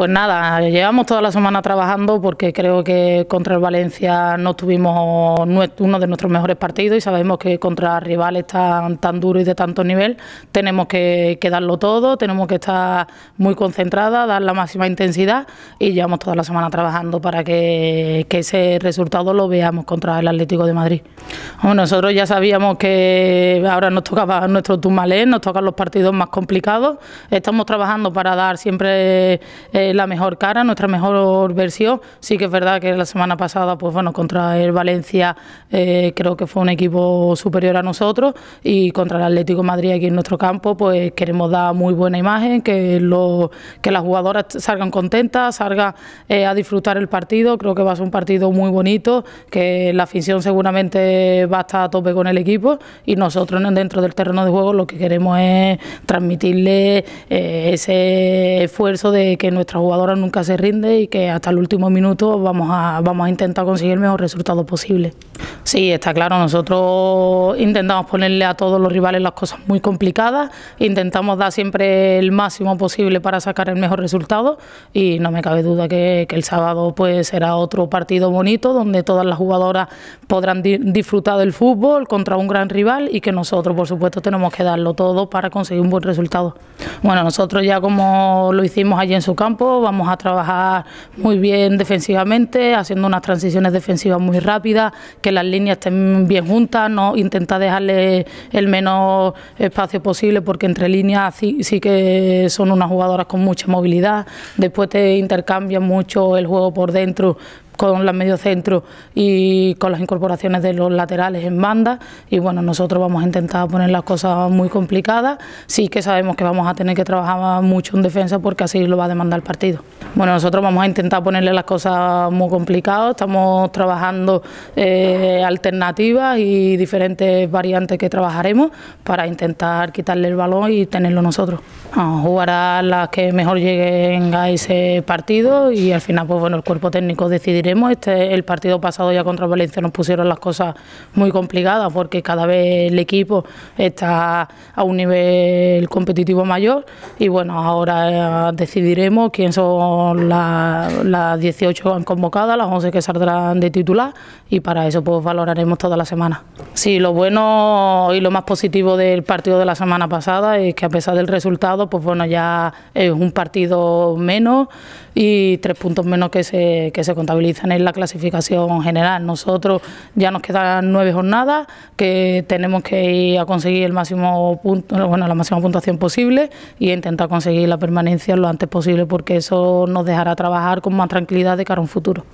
Pues nada, llevamos toda la semana trabajando porque creo que contra el Valencia no tuvimos uno de nuestros mejores partidos y sabemos que contra rivales tan, tan duros y de tanto nivel tenemos que, darlo todo, tenemos que estar muy concentradas, dar la máxima intensidad y llevamos toda la semana trabajando para que, ese resultado lo veamos contra el Atlético de Madrid. nosotros ya sabíamos que ahora nos tocaba nuestro tumalén, nos tocan los partidos más complicados, estamos trabajando para dar siempre... Eh, la mejor cara, nuestra mejor versión. Sí que es verdad que la semana pasada, pues bueno, contra el Valencia eh, creo que fue un equipo superior a nosotros y contra el Atlético Madrid aquí en nuestro campo, pues queremos dar muy buena imagen, que, lo, que las jugadoras salgan contentas, salgan eh, a disfrutar el partido. Creo que va a ser un partido muy bonito, que la afición seguramente va a estar a tope con el equipo y nosotros dentro del terreno de juego lo que queremos es transmitirle eh, ese esfuerzo de que nuestra jugadora nunca se rinde y que hasta el último minuto vamos a, vamos a intentar conseguir el mejor resultado posible. Sí, está claro, nosotros intentamos ponerle a todos los rivales las cosas muy complicadas, intentamos dar siempre el máximo posible para sacar el mejor resultado y no me cabe duda que, el sábado pues será otro partido bonito donde todas las jugadoras podrán disfrutar del fútbol contra un gran rival y que nosotros por supuesto tenemos que darlo todo para conseguir un buen resultado. Bueno, nosotros ya como lo hicimos allí en su campo, vamos a trabajar muy bien defensivamente, haciendo unas transiciones defensivas muy rápidas, que las líneas estén bien juntas, no intentar dejarle el menos espacio posible, porque entre líneas sí, sí que son unas jugadoras con mucha movilidad, después te intercambian mucho el juego por dentro con medio centro y con las incorporaciones de los laterales en banda y bueno, nosotros vamos a intentar poner las cosas muy complicadas, sí que sabemos que vamos a tener que trabajar mucho en defensa porque así lo va a demandar el partido. Bueno, nosotros vamos a intentar ponerle las cosas muy complicadas, estamos trabajando eh, alternativas y diferentes variantes que trabajaremos para intentar quitarle el balón y tenerlo nosotros. las que mejor lleguen a ese partido y al final pues bueno, el cuerpo técnico decidirá este, el partido pasado ya contra Valencia nos pusieron las cosas muy complicadas porque cada vez el equipo está a un nivel competitivo mayor y bueno, ahora eh, decidiremos quién son las, las 18 convocadas, las 11 que saldrán de titular y para eso pues valoraremos toda la semana. Sí, lo bueno y lo más positivo del partido de la semana pasada es que a pesar del resultado, pues bueno, ya es un partido menos y tres puntos menos que se, que se ...tener la clasificación general. Nosotros ya nos quedan nueve jornadas que tenemos que ir a conseguir el máximo punto, bueno, la máxima puntuación posible y intentar conseguir la permanencia lo antes posible porque eso nos dejará trabajar con más tranquilidad de cara a un futuro.